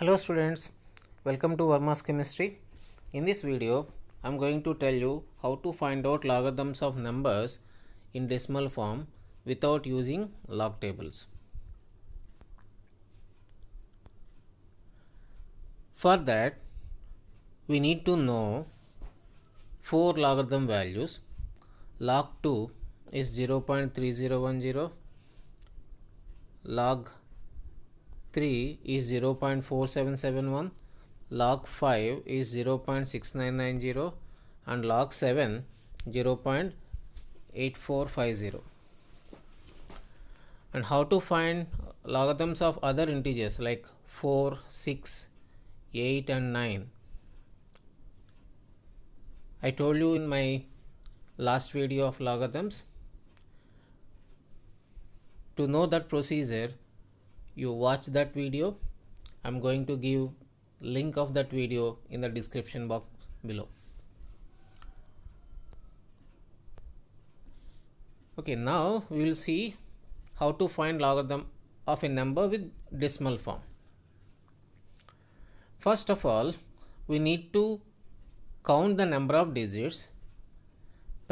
Hello students, welcome to Verma's Chemistry. In this video, I am going to tell you how to find out logarithms of numbers in decimal form without using log tables. For that, we need to know 4 logarithm values. Log 2 is 0 0.3010, log 3 is 0 0.4771 log 5 is 0 0.6990 and log 7 0 0.8450 and how to find logarithms of other integers like 4 6 8 and 9 I told you in my last video of logarithms to know that procedure you watch that video i'm going to give link of that video in the description box below okay now we will see how to find logarithm of a number with decimal form first of all we need to count the number of digits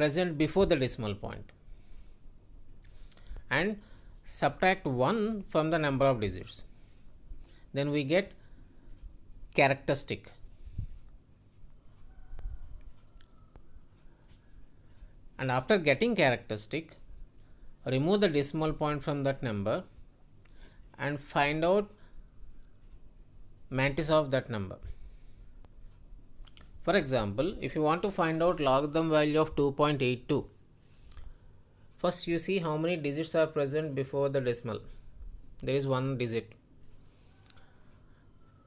present before the decimal point and subtract 1 from the number of digits then we get characteristic and after getting characteristic remove the decimal point from that number and find out mantis of that number for example if you want to find out logarithm value of 2.82 First you see how many digits are present before the decimal. There is one digit.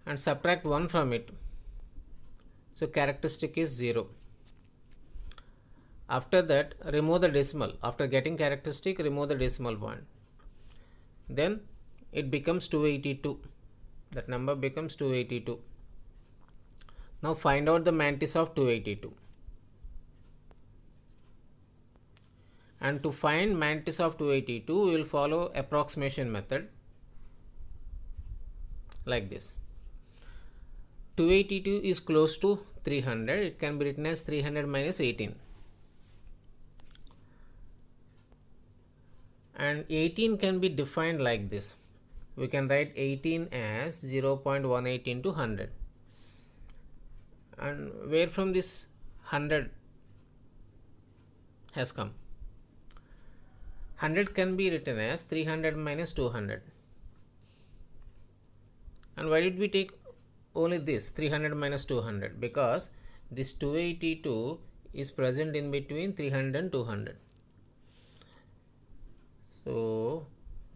And subtract 1 from it. So characteristic is 0. After that remove the decimal. After getting characteristic remove the decimal point. Then it becomes 282. That number becomes 282. Now find out the mantis of 282. and to find mantis of 282 we will follow approximation method like this 282 is close to 300 it can be written as 300 minus 18 and 18 can be defined like this we can write 18 as 0 0.118 to 100 and where from this 100 has come 100 can be written as 300 minus 200 and why did we take only this 300 minus 200 because this 282 is present in between 300 and 200 so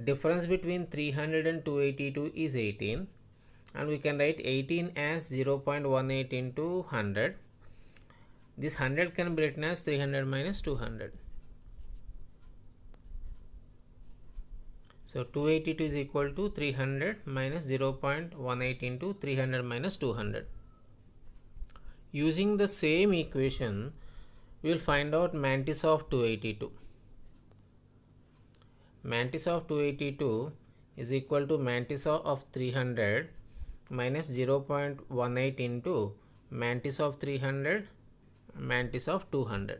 difference between 300 and 282 is 18 and we can write 18 as 0 0.18 into 100 this 100 can be written as 300 minus 200 So 282 is equal to 300 minus 0 0.18 into 300 minus 200. Using the same equation, we will find out mantis of 282. Mantis of 282 is equal to mantis of 300 minus 0 0.18 into mantis of 300 mantis of 200.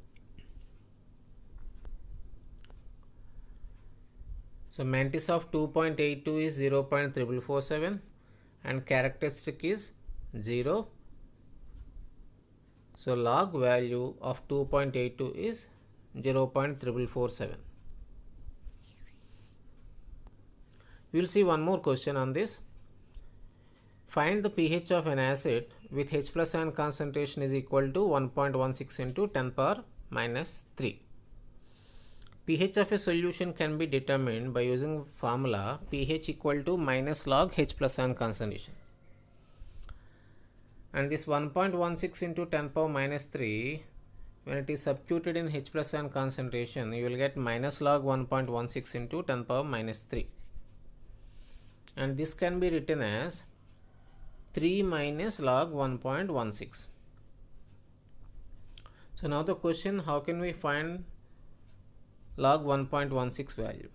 So mantis of 2.82 is 0 and characteristic is 0. So log value of 2.82 is 0 We will see one more question on this. Find the pH of an acid with H plus ion concentration is equal to 1.16 into 10 power minus 3 pH of a solution can be determined by using formula pH equal to minus log H plus ion concentration. And this 1.16 into 10 power minus 3, when it is substituted in H plus ion concentration, you will get minus log 1.16 into 10 power minus 3. And this can be written as 3 minus log 1.16. So now the question, how can we find log 1.16 value.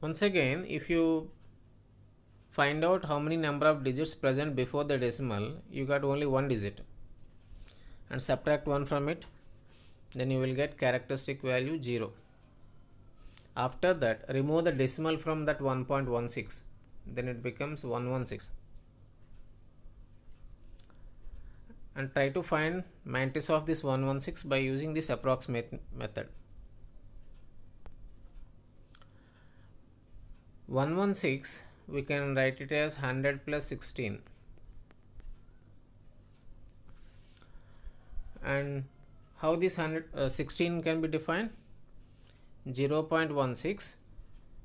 Once again, if you find out how many number of digits present before the decimal, you got only one digit and subtract one from it, then you will get characteristic value 0. After that, remove the decimal from that 1.16, then it becomes 116. and try to find mantis of this 116 by using this approximate method. 116 we can write it as 100 plus 16 and how this 100, uh, 16 can be defined 0 0.16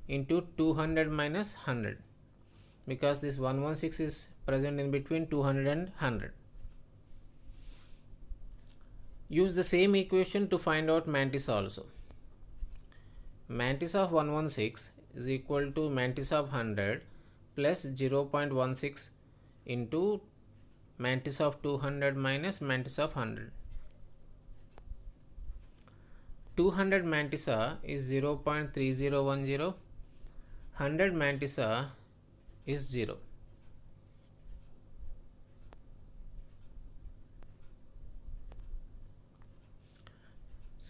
into 200 minus 100 because this 116 is present in between 200 and 100 Use the same equation to find out mantis also. Mantis of 116 is equal to mantis of 100 plus 0.16 into mantis of 200 minus mantis of 100. 200 mantissa is 0.3010, 100 mantissa is 0.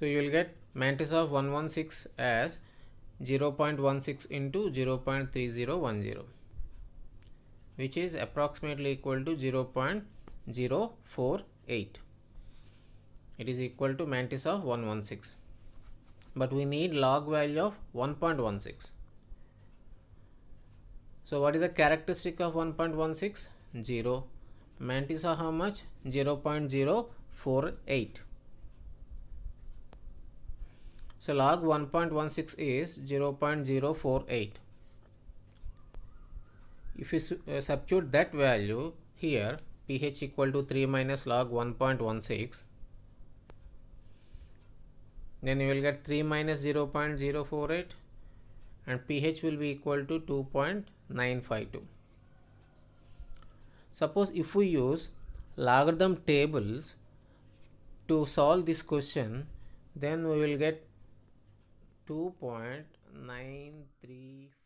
So you will get mantis of 116 as 0.16 into 0.3010 which is approximately equal to 0.048. It is equal to mantis of 116 but we need log value of 1.16. So what is the characteristic of 1.16? 0. Mantis of how much? 0.048. So log 1.16 is 0 0.048. If you uh, substitute that value here, pH equal to 3 minus log 1.16, then you will get 3 minus 0 0.048 and pH will be equal to 2.952. Suppose if we use logarithm tables to solve this question, then we will get 2.935